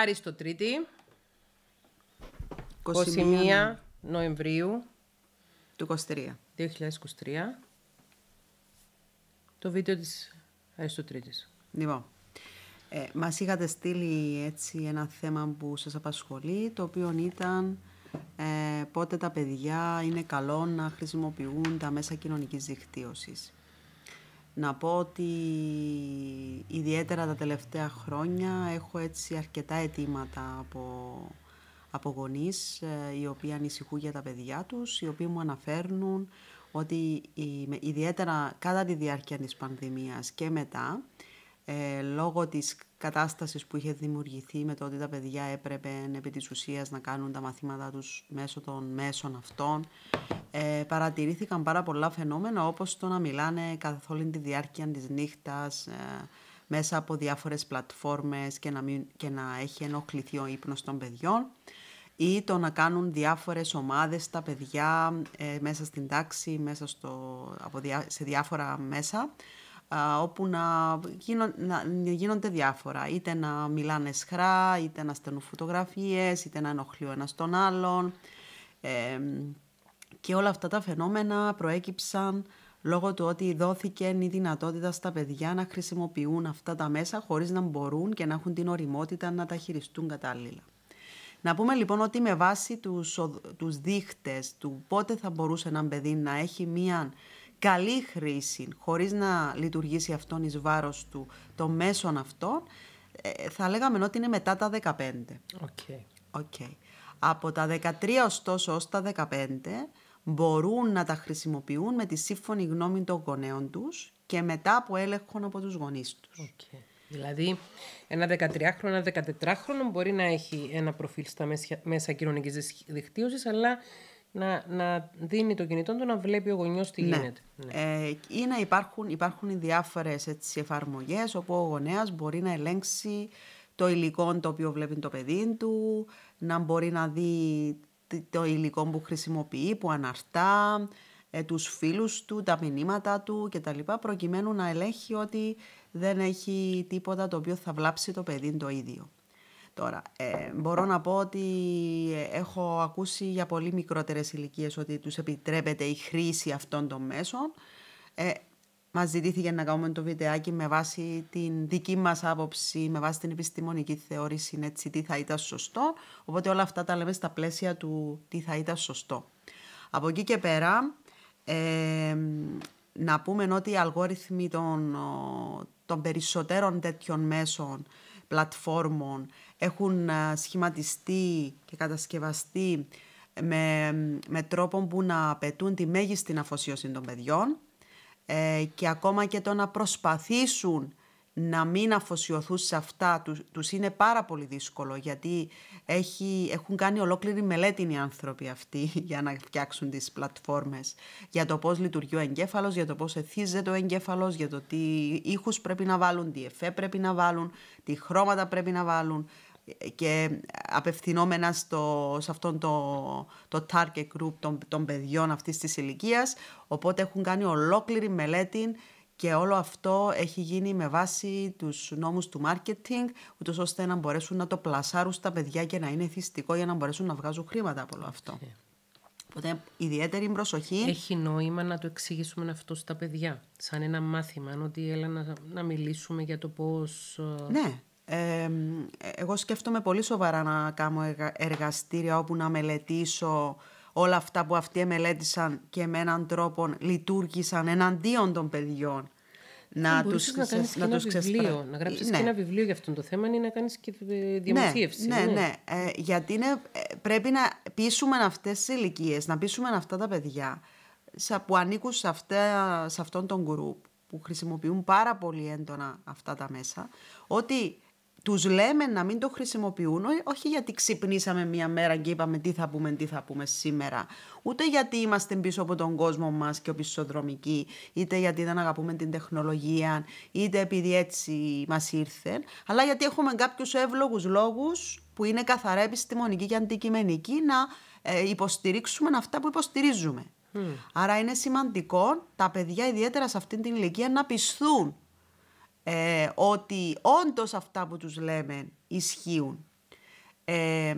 Άριστο τρίτη, 21 Νοεμβρίου του 23. 2023. Το βίντεο της Άριστο Λοιπόν, ε, μας είχατε στείλει έτσι ένα θέμα που σας απασχολεί, το οποίο ήταν ε, πότε τα παιδιά είναι καλό να χρησιμοποιούν τα μέσα κοινωνικής δικτύωσης. Να πω ότι ιδιαίτερα τα τελευταία χρόνια έχω έτσι αρκετά αιτήματα από, από ε, οι οποίοι ανησυχούν για τα παιδιά τους, οι οποίοι μου αναφέρνουν ότι ιδιαίτερα κατά τη διάρκεια της πανδημίας και μετά, ε, λόγω της κατάστασης που είχε δημιουργηθεί με το ότι τα παιδιά έπρεπε επί της να κάνουν τα μαθήματά τους μέσω των μέσων αυτών. Ε, παρατηρήθηκαν πάρα πολλά φαινόμενα όπως το να μιλάνε καθ' όλη τη διάρκεια της νύχτας, ε, μέσα από διάφορες πλατφόρμες και να, και να έχει ενοχληθεί ο ύπνος των παιδιών ή το να κάνουν διάφορες ομάδες τα παιδιά ε, μέσα στην τάξη, μέσα στο, από σε διάφορα μέσα όπου να, να, γίνονται διάφορα. Είτε να μιλάνε σχρά, είτε να στέλνουν φωτογραφίες, είτε να ενοχλεί ο ένας τον άλλον. και όλα αυτά τα φαινόμενα προέκυψαν λόγω του ότι δόθηκε η δυνατότητα στα παιδιά να χρησιμοποιούν αυτά τα μέσα χωρίς να μπορούν και να έχουν την οριμότητα να τα χειριστούν κατάλληλα. Να πούμε λοιπόν ότι με βάση τους, τους δείχτες του πότε θα μπορούσε ένα παιδί να έχει μία καλή χρήση, χωρίς να λειτουργήσει αυτόν εις βάρος του το μέσον αυτό, ε, θα λέγαμε ότι είναι μετά τα 15. Okay. Okay. Από τα 13 ωστόσο ως τα 15 μπορούν να τα χρησιμοποιούν με τη σύμφωνη γνώμη των γονέων τους και μετά από έλεγχο από τους γονείς τους. Okay. Δηλαδή, ένα 13χρονο, ένα 14χρονο μπορεί να έχει ένα προφίλ στα μέσα κοινωνικής δικτύωσης, αλλά να, να δίνει το κινητό του να βλέπει ο γονιός τι ναι. γίνεται. Ναι. Ε, ή να υπάρχουν, υπάρχουν διάφορες έτσι, εφαρμογές όπου ο γονέας μπορεί να ελέγξει το υλικό το οποίο βλέπει το παιδί του, να μπορεί να δει το υλικό που χρησιμοποιεί, που αναρτά, ε, τους φίλους του, τα μηνύματα του κτλ. προκειμένου να ελέγχει ότι δεν έχει τίποτα το οποίο θα βλάψει το παιδί το ίδιο. Τώρα, ε, μπορώ να πω ότι ε, έχω ακούσει για πολύ μικρότερες ηλικίες ότι τους επιτρέπεται η χρήση αυτών των μέσων. Ε, μας ζητήθηκε να κάνουμε το βιντεάκι με βάση την δική μας άποψη, με βάση την επιστημονική θεώρηση, έτσι, τι θα ήταν σωστό. Οπότε όλα αυτά τα λέμε στα πλαίσια του τι θα ήταν σωστό. Από εκεί και πέρα, ε, να πούμε ότι οι αλγόριθμοι των, των περισσότερων τέτοιων μέσων πλατφόρμων έχουν ε, σχηματιστεί και κατασκευαστεί με, με τρόπο που να απαιτούν τη μέγιστη αφοσίωση των παιδιών ε, και ακόμα και το να προσπαθήσουν να μην αφοσιωθούν σε αυτά τους, είναι πάρα πολύ δύσκολο γιατί έχουν κάνει ολόκληρη μελέτη οι άνθρωποι αυτοί για να φτιάξουν τις πλατφόρμες για το πώς λειτουργεί ο εγκέφαλος, για το πώς εθίζεται ο εγκέφαλος, για το τι ήχους πρέπει να βάλουν, τι εφέ πρέπει να βάλουν, τι χρώματα πρέπει να βάλουν και απευθυνόμενα στο, σε αυτόν το, το target group των, παιδιών αυτής της ηλικίας οπότε έχουν κάνει ολόκληρη μελέτη και όλο αυτό έχει γίνει με βάση τους νόμους του marketing, ούτως ώστε να μπορέσουν να το πλασάρουν στα παιδιά και να είναι θυστικό για να μπορέσουν να βγάζουν χρήματα από όλο αυτό. Οπότε ιδιαίτερη προσοχή. Έχει νόημα να το εξηγήσουμε αυτό στα παιδιά, σαν ένα μάθημα, ότι έλα να, να μιλήσουμε για το πώς... Ε, ναι. Ε, εγώ σκέφτομαι πολύ σοβαρά να κάνω εργαστήρια όπου να μελετήσω όλα αυτά που αυτοί μελέτησαν και με έναν τρόπο λειτουργήσαν εναντίον των παιδιών. Να τους να να, τους να γράψεις ναι. και ένα βιβλίο για αυτό το θέμα ή να κάνεις και δημοσίευση. Ναι, ναι, ναι. ναι. Ε, γιατί είναι, ε, πρέπει να πείσουμε αυτές τις ηλικίες, να πείσουμε αυτά τα παιδιά που ανήκουν σε, αυτά, σε αυτόν τον γκρουπ που χρησιμοποιούν πάρα πολύ έντονα αυτά τα μέσα, ότι τους λέμε να μην το χρησιμοποιούν, όχι γιατί ξυπνήσαμε μία μέρα και είπαμε τι θα πούμε, τι θα πούμε σήμερα, ούτε γιατί είμαστε πίσω από τον κόσμο μας και οπισθοδρομικοί, είτε γιατί δεν αγαπούμε την τεχνολογία, είτε επειδή έτσι μας ήρθε, αλλά γιατί έχουμε κάποιους εύλογους λόγους που είναι καθαρά επιστημονικοί και αντικειμενικοί να ε, υποστηρίξουμε αυτά που υποστηρίζουμε. Άρα είναι σημαντικό τα παιδιά ιδιαίτερα σε αυτή την ηλικία να πισθούν ε, ότι όντως αυτά που τους λέμε ισχύουν. Ε,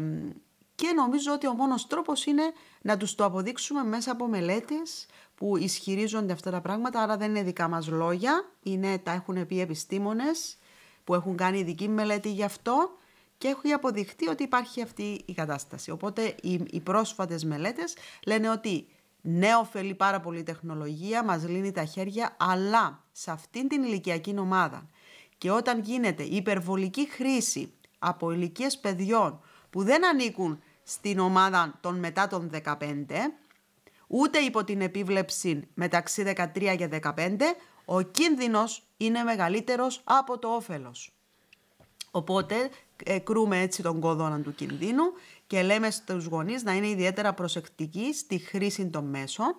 και νομίζω ότι ο μόνος τρόπος είναι να τους το αποδείξουμε μέσα από μελέτες που ισχυρίζονται αυτά τα πράγματα, άρα δεν είναι δικά μας λόγια, είναι, τα έχουν πει επιστήμονες που έχουν κάνει ειδική μελέτη γι' αυτό και έχει αποδειχτεί ότι υπάρχει αυτή η κατάσταση. Οπότε οι, οι πρόσφατες μελέτες λένε ότι ναι, ωφελεί πάρα πολύ η τεχνολογία, μας λύνει τα χέρια, αλλά σε αυτήν την ηλικιακή ομάδα και όταν γίνεται υπερβολική χρήση από ηλικίες παιδιών που δεν ανήκουν στην ομάδα των μετά των 15, ούτε υπό την επίβλεψη μεταξύ 13 και 15, ο κίνδυνος είναι μεγαλύτερος από το όφελος. Οπότε κρούμε έτσι τον κόδωνα του κινδύνου και λέμε στους γονείς να είναι ιδιαίτερα προσεκτικοί στη χρήση των μέσων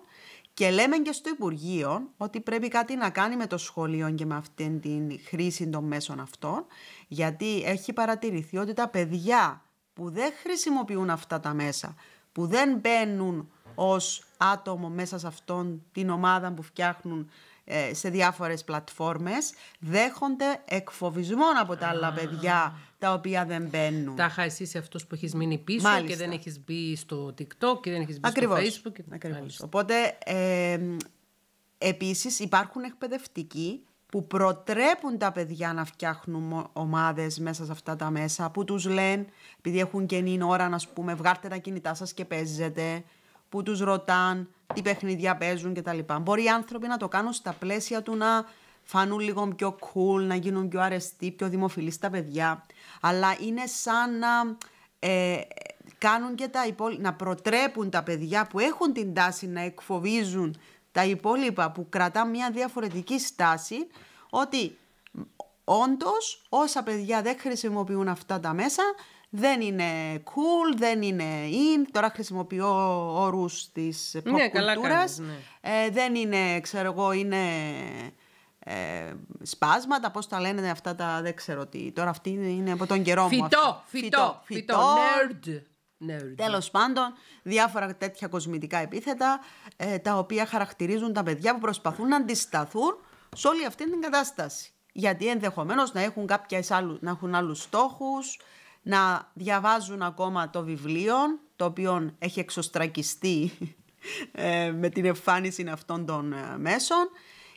και λέμε και στο Υπουργείο ότι πρέπει κάτι να κάνει με το σχολείο και με αυτήν την χρήση των μέσων αυτών, γιατί έχει παρατηρηθεί ότι τα παιδιά που δεν χρησιμοποιούν αυτά τα μέσα, που δεν μπαίνουν ως άτομο μέσα σε αυτόν την ομάδα που φτιάχνουν ε, σε διάφορες πλατφόρμες δέχονται εκφοβισμόν από τα άλλα παιδιά τα οποία δεν μπαίνουν. Τα εσύ σε αυτός που έχεις μείνει πίσω και δεν έχεις μπει στο TikTok και δεν έχεις μπει στο Facebook. Και... Ακριβώς. Οπότε ε, επίσης υπάρχουν εκπαιδευτικοί που προτρέπουν τα παιδιά να φτιάχνουν ομάδες μέσα σε αυτά τα μέσα, που τους λένε, επειδή έχουν καινή ώρα, να πούμε, βγάρτε τα κινητά σας και παίζετε που τους ρωτάν τι παιχνίδια παίζουν κτλ. Μπορεί οι άνθρωποι να το κάνουν στα πλαίσια του να φανούν λίγο πιο cool, να γίνουν πιο αρεστοί, πιο δημοφιλείς στα παιδιά. Αλλά είναι σαν να ε, κάνουν και τα να προτρέπουν τα παιδιά που έχουν την τάση να εκφοβίζουν τα υπόλοιπα που κρατά μια διαφορετική στάση ότι όντως όσα παιδιά δεν χρησιμοποιούν αυτά τα μέσα δεν είναι cool, δεν είναι in. Τώρα χρησιμοποιώ όρους της ναι, pop ναι. ε, δεν είναι, ξέρω εγώ, είναι ε, σπάσματα, πώς τα λένε αυτά τα, δεν ξέρω τι. Τώρα αυτή είναι από τον καιρό μου. Φυτό, φυτό, φυτό, nerd. Τέλος πάντων, διάφορα τέτοια κοσμητικά επίθετα ε, τα οποία χαρακτηρίζουν τα παιδιά που προσπαθούν να αντισταθούν σε όλη αυτή την κατάσταση. Γιατί ενδεχομένως να έχουν να έχουν άλλους στόχους, να διαβάζουν ακόμα το βιβλίο, το οποίο έχει εξωστρακιστεί ε, με την εμφάνιση αυτών των ε, μέσων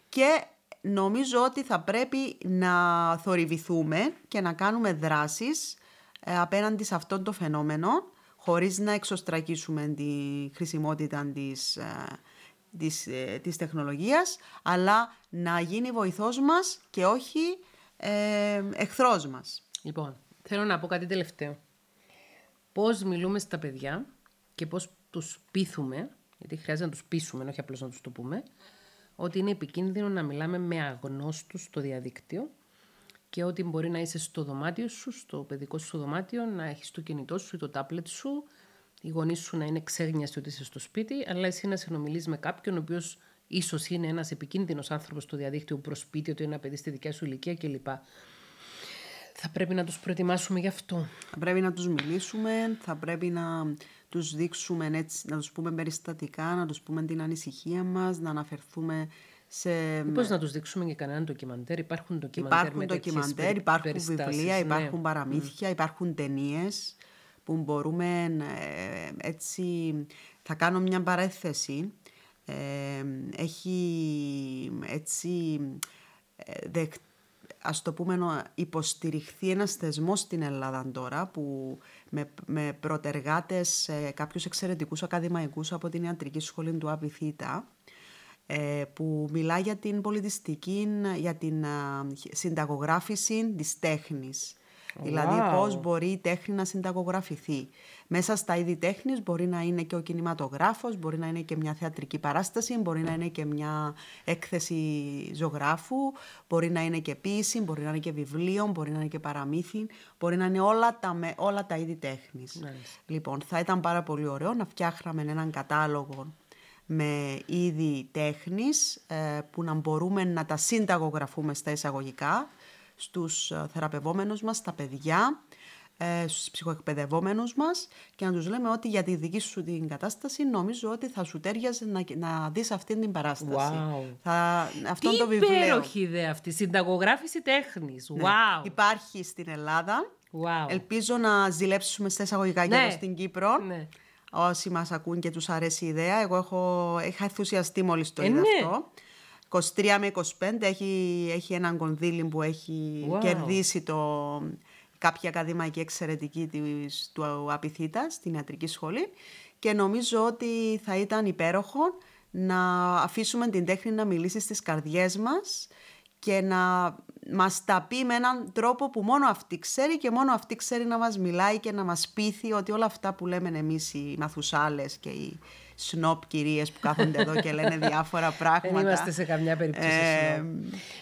και νομίζω ότι θα πρέπει να θορυβηθούμε και να κάνουμε δράσεις ε, απέναντι σε αυτό το φαινόμενο χωρίς να εξωστρακίσουμε τη χρησιμότητα της, της, τεχνολογίας αλλά να γίνει βοηθός μας και όχι ε, εχθρός μας. Λοιπόν, Θέλω να πω κάτι τελευταίο. Πώς μιλούμε στα παιδιά και πώς τους πείθουμε, γιατί χρειάζεται να τους πείσουμε, όχι απλώς να τους το πούμε, ότι είναι επικίνδυνο να μιλάμε με αγνώστους στο διαδίκτυο και ότι μπορεί να είσαι στο δωμάτιο σου, στο παιδικό σου δωμάτιο, να έχεις το κινητό σου ή το τάπλετ σου, οι γονείς σου να είναι ξέγνιαστοι ότι είσαι στο σπίτι, αλλά εσύ να συνομιλείς με κάποιον ο οποίος ίσως είναι ένας επικίνδυνος άνθρωπος στο διαδίκτυο που προσπίτει ότι είναι ένα παιδί στη δικιά σου ηλικία κλπ. Θα πρέπει να τους προετοιμάσουμε γι' αυτό. Θα πρέπει να τους μιλήσουμε, θα πρέπει να τους δείξουμε έτσι, να τους πούμε περιστατικά, να τους πούμε την ανησυχία μας, να αναφερθούμε σε... Πώς να τους δείξουμε και κανέναν ντοκιμαντέρ, υπάρχουν ντοκιμαντέρ υπάρχουν το ντοκιμαντέρ, υπάρχουν βιβλία, ναι. υπάρχουν παραμύθια, υπάρχουν ταινίες που μπορούμε ε, έτσι... Θα κάνω μια παρέθεση. Ε, έχει έτσι ε, δεχτεί ας το πούμε, υποστηριχθεί ένας θεσμός στην Ελλάδα τώρα που με, με προτεργάτες ε, κάποιους εξαιρετικούς ακαδημαϊκούς από την Ιατρική Σχολή του Απιθήτα ε, που μιλά για την πολιτιστική, για την ε, συνταγογράφηση της τέχνης. Δηλαδή πώς μπορεί η τέχνη να συνταγογραφηθεί. Μέσα στα είδη τέχνης μπορεί να είναι και ο κινηματογράφος, μπορεί να είναι και μια θεατρική παράσταση, μπορεί να είναι και μια έκθεση ζωγράφου, μπορεί να είναι και ποίηση, μπορεί να είναι και βιβλίο, μπορεί να είναι και παραμύθι, μπορεί να είναι όλα τα, όλα τα είδη τέχνης. Λοιπόν, θα ήταν πάρα πολύ ωραίο να φτιάχναμε έναν κατάλογο με είδη τέχνης ε, που να μπορούμε να τα συνταγογραφούμε στα εισαγωγικά στους ε, θεραπευόμενους μας, στα παιδιά, ε, στους ψυχοεκπαιδευόμενους μας και να τους λέμε ότι για τη δική σου την κατάσταση νομίζω ότι θα σου τέριαζε να, να δεις αυτή την παράσταση. Wow. Θα, αυτό Τι το βιβλίο. υπέροχη ιδέα αυτή, συνταγογράφηση τέχνης. Ναι. Υπάρχει στην Ελλάδα. Wow. Ελπίζω να ζηλέψουμε στα εισαγωγικά ναι. εδώ στην Κύπρο. Ναι. Όσοι μας ακούν και τους αρέσει η ιδέα, εγώ έχω, είχα ενθουσιαστεί μόλις το ε, είδα ναι. αυτό. 23 με 25 έχει, έχει έναν κονδύλι που έχει κερδίσει το, κάποια ακαδημαϊκή εξαιρετική της, του Απιθύτα στην ιατρική σχολή και νομίζω ότι θα ήταν υπέροχο να αφήσουμε την τέχνη να μιλήσει στις καρδιές μας και να μας τα πει με έναν τρόπο που μόνο αυτή ξέρει και μόνο αυτή ξέρει να μας μιλάει και να μας πείθει ότι όλα αυτά που λέμε εμείς οι μαθουσάλες και οι, σνόπ κυρίες που κάθονται εδώ και λένε διάφορα πράγματα. Δεν είμαστε σε καμιά περίπτωση. Ε...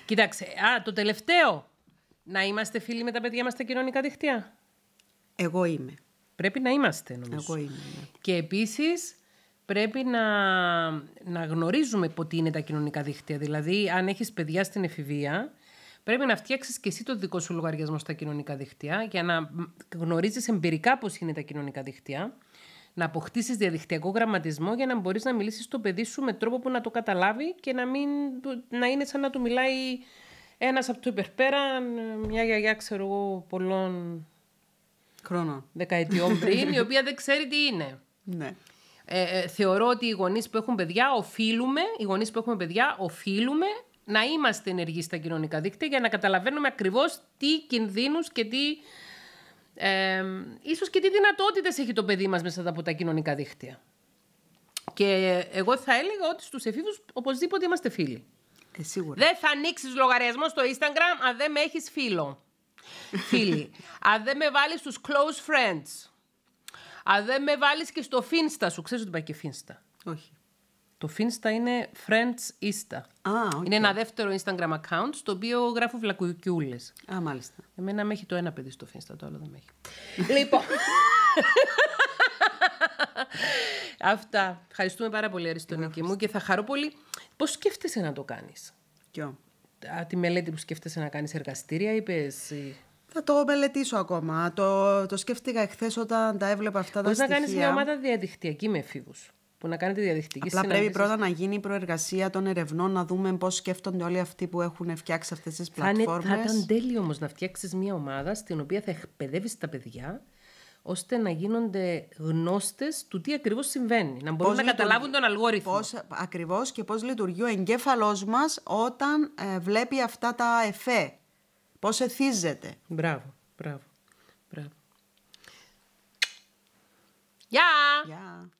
Κοιτάξτε, α, το τελευταίο. Να είμαστε φίλοι με τα παιδιά μας στα κοινωνικά δίχτυα. Εγώ είμαι. Πρέπει να είμαστε, νομίζω. Εγώ είμαι. Ναι. Και επίσης πρέπει να, να γνωρίζουμε πότε είναι τα κοινωνικά δίχτυα. Δηλαδή, αν έχεις παιδιά στην εφηβεία, πρέπει να φτιάξεις και εσύ το δικό σου λογαριασμό στα κοινωνικά δίχτυα για να γνωρίζεις εμπειρικά πώς είναι τα κοινωνικά δίχτυα να αποκτήσεις διαδικτυακό γραμματισμό για να μπορείς να μιλήσεις στο παιδί σου με τρόπο που να το καταλάβει και να, μην, να είναι σαν να του μιλάει ένας από το υπερπέραν, μια γιαγιά, ξέρω εγώ, πολλών χρόνων. Δεκαετιών πριν, η οποία δεν ξέρει τι είναι. Ναι. Ε, ε θεωρώ ότι οι γονείς που έχουν παιδιά οφείλουμε, οι γονείς που έχουν παιδιά οφείλουμε να είμαστε ενεργοί στα κοινωνικά δίκτυα για να καταλαβαίνουμε ακριβώς τι κινδύνους και τι ε, ίσως και τι δυνατότητες έχει το παιδί μας μέσα από τα κοινωνικά δίχτυα. Και εγώ θα έλεγα ότι στους εφήβους οπωσδήποτε είμαστε φίλοι. Ε, σίγουρα. Δεν θα ανοίξεις λογαριασμό στο Instagram αν δεν με έχεις φίλο. Φίλοι. αν δεν με βάλεις στους close friends. Αν δεν με βάλεις και στο Finsta σου. Ξέρεις ότι υπάρχει και Finsta. Όχι. Το Finsta είναι Friends Insta. Είναι ένα δεύτερο Instagram account στο οποίο γράφω βλακουκιούλες. Α, μάλιστα. Εμένα με έχει το ένα παιδί στο Finsta, το άλλο δεν με έχει. λοιπόν. Αυτά. Ευχαριστούμε πάρα πολύ, Αριστονική μου, και θα χαρώ πολύ. Πώς σκέφτεσαι να το κάνεις, Ποιο. Τη μελέτη που σκέφτεσαι να κάνεις εργαστήρια, είπες. Θα το μελετήσω ακόμα. Το, το σκέφτηκα εχθές όταν τα έβλεπα αυτά Πώς στοιχεία. να κάνεις μια ομάδα διαδικτυακή με φίγου που να κάνετε Απλά πρέπει πρώτα να γίνει η προεργασία των ερευνών, να δούμε πώς σκέφτονται όλοι αυτοί που έχουν φτιάξει αυτές τις πλατφόρμε. Θα, θα ήταν τέλειο όμως να φτιάξεις μια ομάδα στην οποία θα εκπαιδεύεις τα παιδιά ώστε να γίνονται γνώστες του τι ακριβώς συμβαίνει. Να μπορούν να καταλάβουν τον αλγόριθμο. Πώς, ακριβώς και πώς λειτουργεί ο εγκέφαλός μας όταν ε, βλέπει αυτά τα εφέ. Πώς εθίζεται. Μπράβο, μπράβο. μπράβο. Γεια! Yeah.